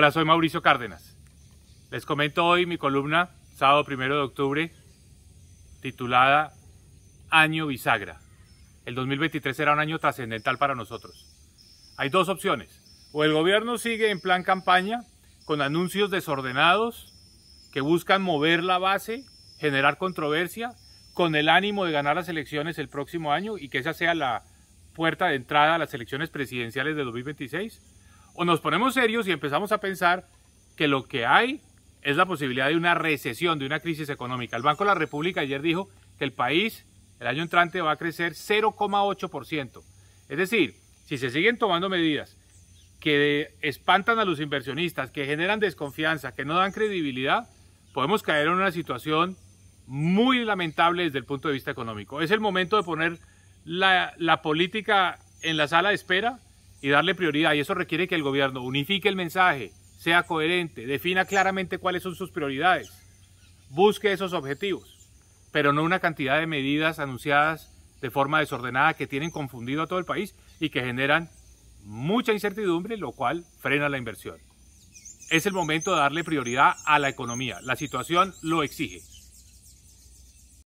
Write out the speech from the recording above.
Hola, soy Mauricio Cárdenas. Les comento hoy mi columna, sábado primero de octubre, titulada Año Bisagra. El 2023 será un año trascendental para nosotros. Hay dos opciones. O el gobierno sigue en plan campaña con anuncios desordenados que buscan mover la base, generar controversia, con el ánimo de ganar las elecciones el próximo año y que esa sea la puerta de entrada a las elecciones presidenciales de 2026 o nos ponemos serios y empezamos a pensar que lo que hay es la posibilidad de una recesión, de una crisis económica. El Banco de la República ayer dijo que el país el año entrante va a crecer 0,8%. Es decir, si se siguen tomando medidas que espantan a los inversionistas, que generan desconfianza, que no dan credibilidad, podemos caer en una situación muy lamentable desde el punto de vista económico. Es el momento de poner la, la política en la sala de espera y darle prioridad. Y eso requiere que el gobierno unifique el mensaje, sea coherente, defina claramente cuáles son sus prioridades, busque esos objetivos, pero no una cantidad de medidas anunciadas de forma desordenada que tienen confundido a todo el país y que generan mucha incertidumbre, lo cual frena la inversión. Es el momento de darle prioridad a la economía. La situación lo exige.